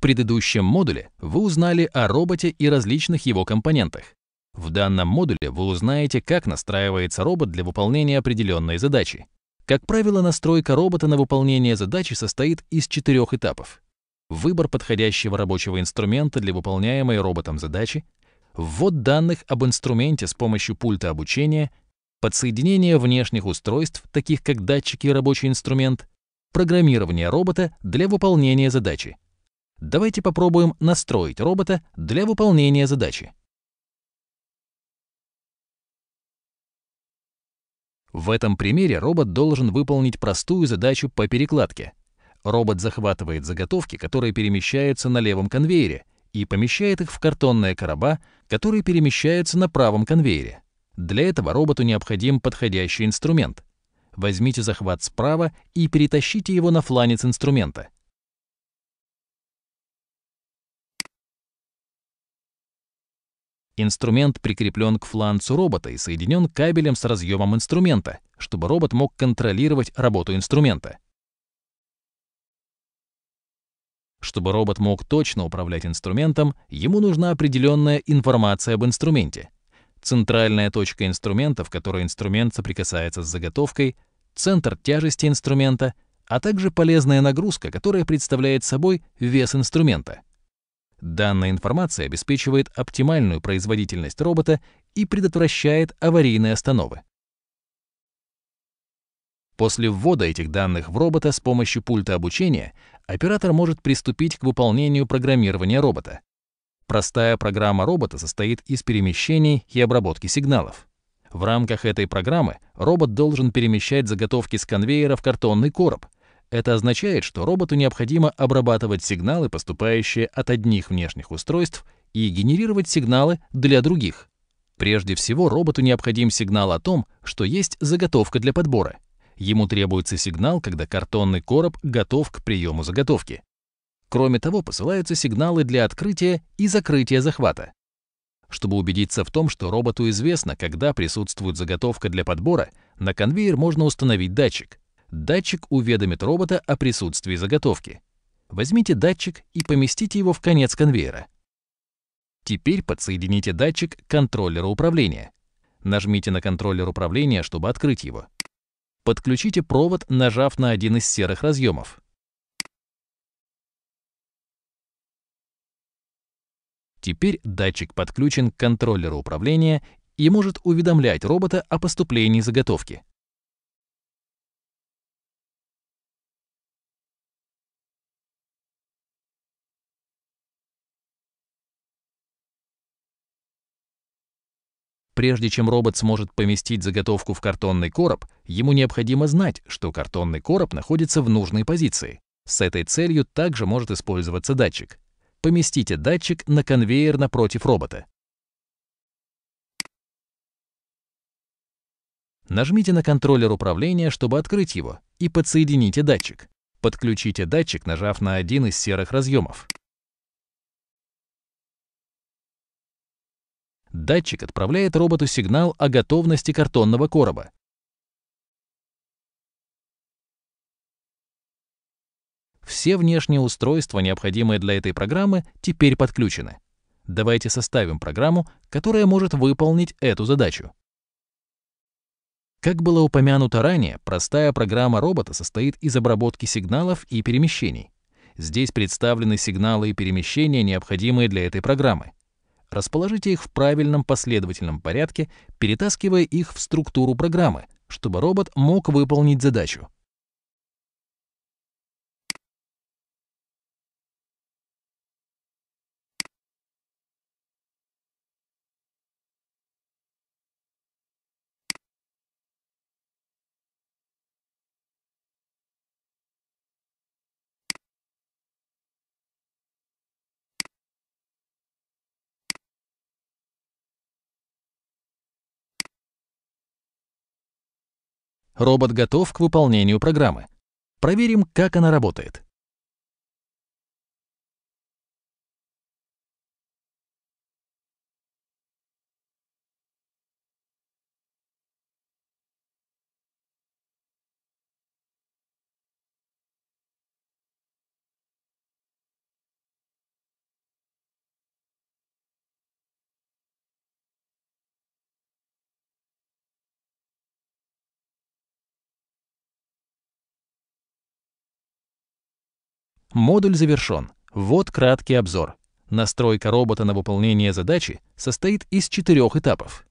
предыдущем модуле вы узнали о роботе и различных его компонентах. В данном модуле вы узнаете, как настраивается робот для выполнения определенной задачи. Как правило, настройка робота на выполнение задачи состоит из четырех этапов. Выбор подходящего рабочего инструмента для выполняемой роботом задачи, ввод данных об инструменте с помощью пульта обучения, подсоединение внешних устройств, таких как датчики и рабочий инструмент, программирование робота для выполнения задачи, Давайте попробуем настроить робота для выполнения задачи. В этом примере робот должен выполнить простую задачу по перекладке. Робот захватывает заготовки, которые перемещаются на левом конвейере, и помещает их в картонные короба, которые перемещаются на правом конвейере. Для этого роботу необходим подходящий инструмент. Возьмите захват справа и перетащите его на фланец инструмента. Инструмент прикреплен к фланцу робота и соединен кабелем с разъемом инструмента, чтобы робот мог контролировать работу инструмента. Чтобы робот мог точно управлять инструментом, ему нужна определенная информация об инструменте. Центральная точка инструмента, в которой инструмент соприкасается с заготовкой, центр тяжести инструмента, а также полезная нагрузка, которая представляет собой вес инструмента. Данная информация обеспечивает оптимальную производительность робота и предотвращает аварийные остановы. После ввода этих данных в робота с помощью пульта обучения оператор может приступить к выполнению программирования робота. Простая программа робота состоит из перемещений и обработки сигналов. В рамках этой программы робот должен перемещать заготовки с конвейера в картонный короб — это означает, что роботу необходимо обрабатывать сигналы, поступающие от одних внешних устройств, и генерировать сигналы для других. Прежде всего, роботу необходим сигнал о том, что есть заготовка для подбора. Ему требуется сигнал, когда картонный короб готов к приему заготовки. Кроме того, посылаются сигналы для открытия и закрытия захвата. Чтобы убедиться в том, что роботу известно, когда присутствует заготовка для подбора, на конвейер можно установить датчик датчик уведомит робота о присутствии заготовки. Возьмите датчик и поместите его в конец конвейера. Теперь подсоедините датчик к контроллеру управления. Нажмите на контроллер управления, чтобы открыть его. Подключите провод, нажав на один из серых разъемов. Теперь датчик подключен к контроллеру управления и может уведомлять робота о поступлении заготовки. прежде чем робот сможет поместить заготовку в картонный короб, ему необходимо знать, что картонный короб находится в нужной позиции. С этой целью также может использоваться датчик. Поместите датчик на конвейер напротив робота. Нажмите на контроллер управления, чтобы открыть его, и подсоедините датчик. Подключите датчик, нажав на один из серых разъемов. Датчик отправляет роботу сигнал о готовности картонного короба. Все внешние устройства, необходимые для этой программы, теперь подключены. Давайте составим программу, которая может выполнить эту задачу. Как было упомянуто ранее, простая программа робота состоит из обработки сигналов и перемещений. Здесь представлены сигналы и перемещения, необходимые для этой программы расположите их в правильном последовательном порядке, перетаскивая их в структуру программы, чтобы робот мог выполнить задачу. Робот готов к выполнению программы. Проверим, как она работает. Модуль завершен. Вот краткий обзор. Настройка робота на выполнение задачи состоит из четырех этапов.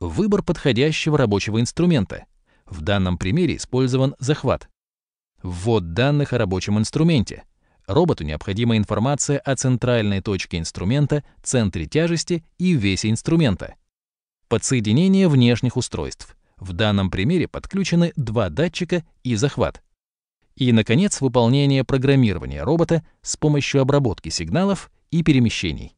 Выбор подходящего рабочего инструмента. В данном примере использован захват. Ввод данных о рабочем инструменте. Роботу необходима информация о центральной точке инструмента, центре тяжести и весе инструмента. Подсоединение внешних устройств. В данном примере подключены два датчика и захват. И, наконец, выполнение программирования робота с помощью обработки сигналов и перемещений.